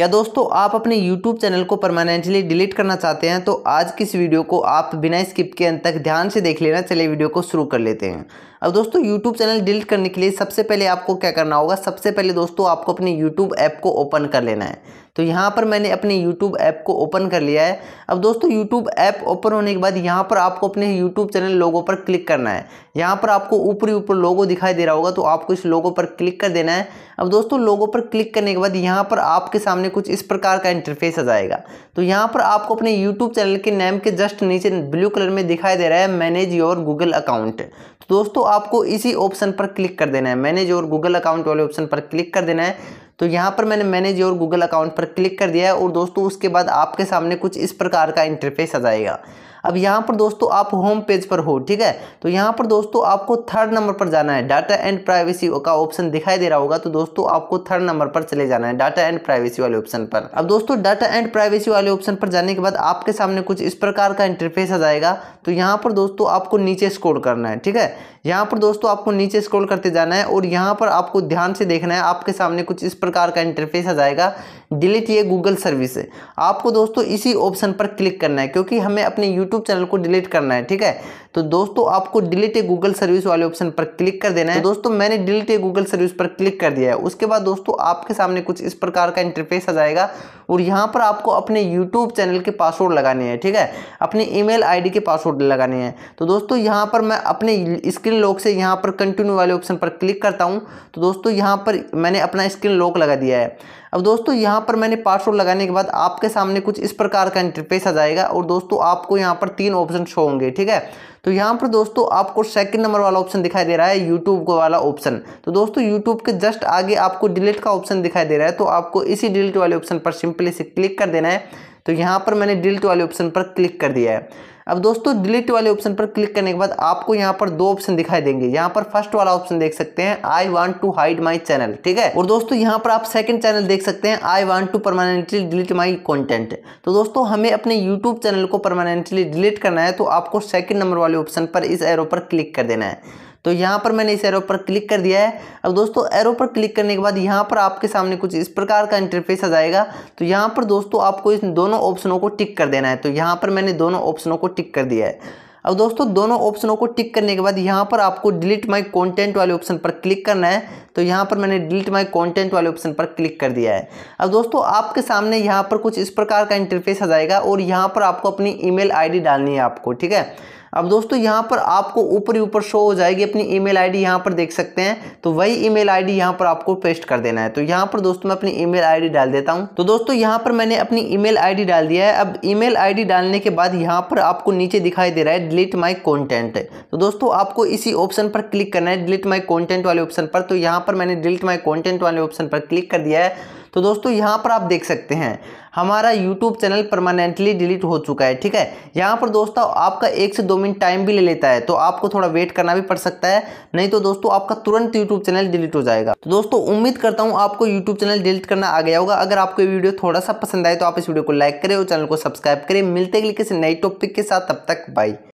क्या दोस्तों आप अपने YouTube चैनल को परमानेंटली डिलीट करना चाहते हैं तो आज की इस वीडियो को आप बिना स्किप के अंत तक ध्यान से देख लेना चले वीडियो को शुरू कर लेते हैं अब दोस्तों YouTube चैनल डिलीट करने के लिए सबसे पहले आपको क्या करना होगा सबसे पहले दोस्तों आपको अपने YouTube ऐप को ओपन कर लेना है तो यहाँ पर मैंने अपने यूट्यूब ऐप को ओपन कर लिया है अब दोस्तों यूट्यूब ऐप ओपन होने के बाद यहाँ पर आपको अपने यूट्यूब चैनल लोगों पर क्लिक करना है यहाँ पर आपको ऊपरी ऊपर लोगो दिखाई दे रहा होगा तो आपको इस लोगों पर क्लिक कर देना है अब दोस्तों लोगों पर क्लिक करने के बाद यहाँ पर आपके सामने कुछ इस प्रकार का इंटरफेस आ जाएगा तो यहाँ पर आपको अपने यूट्यूब चैनल के नेम के जस्ट नीचे ब्लू कलर में दिखाई दे रहा है मैनेज योर गूगल अकाउंट तो दोस्तों आपको इसी ऑप्शन पर क्लिक कर देना है मैनेज योर गूगल अकाउंट वाले ऑप्शन पर क्लिक कर देना है तो यहाँ पर मैंने मैनेज योर गूगल अकाउंट पर क्लिक कर दिया है और दोस्तों उसके बाद आपके सामने कुछ इस प्रकार का इंटरफेस आ जाएगा अब यहाँ पर दोस्तों आप होम पेज पर हो ठीक है तो यहाँ पर दोस्तों आपको थर्ड नंबर पर जाना है डाटा एंड प्राइवेसी का ऑप्शन दिखाई दे रहा होगा तो दोस्तों आपको थर्ड नंबर पर चले जाना है डाटा एंड प्राइवेसी वाले ऑप्शन पर अब दोस्तों डाटा एंड प्राइवेसी वाले ऑप्शन पर जाने के बाद आपके सामने कुछ इस प्रकार का इंटरफेस आ जाएगा तो यहाँ पर दोस्तों आपको नीचे स्क्रोल करना है ठीक है यहाँ पर दोस्तों आपको नीचे स्क्रॉल करते जाना है और यहाँ पर आपको ध्यान से देखना है आपके सामने कुछ इस प्रकार का इंटरफेस आ जाएगा डिलीट ये गूगल सर्विस आपको दोस्तों इसी ऑप्शन पर क्लिक करना है क्योंकि हमें अपने यूट्यूब यूट्यूब चैनल को डिलीट करना है ठीक है तो दोस्तों आपको डिलीट ए गूगल सर्विस वाले ऑप्शन पर क्लिक कर देना है तो दोस्तों मैंने डिलीट ए गूगल सर्विस पर क्लिक कर दिया है उसके बाद दोस्तों आपके सामने कुछ इस प्रकार का इंटरफेस आ जाएगा और यहाँ पर आपको अपने यूट्यूब चैनल के पासवर्ड लगाने हैं ठीक है अपने ईमेल मेल के पासवर्ड लगाने हैं तो दोस्तों यहाँ पर मैं अपने स्क्रीन लॉक से यहाँ पर कंटिन्यू वाले ऑप्शन पर क्लिक करता हूँ तो दोस्तों यहाँ पर मैंने अपना स्क्रीन लॉक लगा दिया है अब दोस्तों यहाँ पर मैंने पासवर्ड लगाने के बाद आपके सामने कुछ इस प्रकार का इंटरफेस आ जाएगा और दोस्तों आपको यहाँ पर तीन ऑप्शन शो होंगे ठीक है तो यहाँ पर दोस्तों आपको सेकंड नंबर वाला ऑप्शन दिखाई दे रहा है यूट्यूब वाला ऑप्शन तो दोस्तों यूट्यूब के जस्ट आगे आपको डिलीट का ऑप्शन दिखाई दे रहा है तो आपको इसी डिलीट वाले ऑप्शन पर सिंपली से क्लिक कर देना है तो यहाँ पर मैंने डिलीट वाले ऑप्शन पर क्लिक कर दिया है अब दोस्तों डिलीट वाले ऑप्शन पर क्लिक करने के बाद आपको यहाँ पर दो ऑप्शन दिखाई देंगे यहाँ पर फर्स्ट वाला ऑप्शन देख सकते हैं I want to hide my channel ठीक है और दोस्तों यहाँ पर आप सेकंड चैनल देख सकते हैं I want to permanently delete my content तो दोस्तों हमें अपने यूट्यूब चैनल को परमानेंटली डिलीट करना है तो आपको सेकंड नंबर वाले ऑप्शन पर इस एरो पर क्लिक कर देना है तो यहाँ पर मैंने इस एरो पर क्लिक कर दिया है अब दोस्तों एरो पर क्लिक करने के बाद यहाँ पर आपके सामने कुछ इस प्रकार का इंटरफेस आ जाएगा तो यहाँ पर दोस्तों आपको इस दोनों ऑप्शनों को टिक कर देना है तो यहाँ पर मैंने दोनों ऑप्शनों को टिक कर दिया है अब दोस्तों दोनों ऑप्शनों को टिक करने के बाद यहाँ पर आपको डिलीट माई कॉन्टेंट वाले ऑप्शन पर क्लिक करना है तो यहाँ पर मैंने डिलीट माई कॉन्टेंट वाले ऑप्शन पर क्लिक कर दिया है अब दोस्तों आपके सामने यहाँ पर कुछ इस प्रकार का इंटरफेस आ जाएगा और यहाँ पर आपको अपनी ईमेल आईडी डालनी है आपको ठीक है अब दोस्तों यहाँ पर आपको ऊपर ही ऊपर शो हो जाएगी अपनी ईमेल आईडी यहाँ पर देख सकते हैं तो वही ईमेल आईडी यहाँ पर आपको पेस्ट कर देना है तो यहाँ पर दोस्तों मैं अपनी ईमेल आईडी डाल देता हूँ तो दोस्तों यहाँ पर मैंने अपनी ईमेल आईडी डाल दिया है अब ईमेल आईडी डालने के बाद यहाँ पर आपको नीचे दिखाई दे रहा है डिलीट माई कॉन्टेंट तो दोस्तों आपको इसी ऑप्शन पर क्लिक करना है डिलीट माई कॉन्टेंट वाले ऑप्शन पर तो यहाँ पर मैंने डिलीट माई कॉन्टेंट वाले ऑप्शन पर क्लिक कर दिया है तो दोस्तों यहाँ पर आप देख सकते हैं हमारा यूट्यूब चैनल परमानेंटली डिलीट हो चुका है ठीक है यहाँ पर दोस्तों आपका एक से दो मिनट टाइम भी ले लेता है तो आपको थोड़ा वेट करना भी पड़ सकता है नहीं तो दोस्तों आपका तुरंत यूट्यूब चैनल डिलीट हो जाएगा तो दोस्तों उम्मीद करता हूँ आपको यूट्यूब चैनल डिलीट करना आ गया होगा अगर आपको वीडियो थोड़ा सा पसंद आए तो आप इस वीडियो को लाइक करें और चैनल को सब्सक्राइब करें मिलते हैं किसी नई टॉपिक के साथ तब तक बाई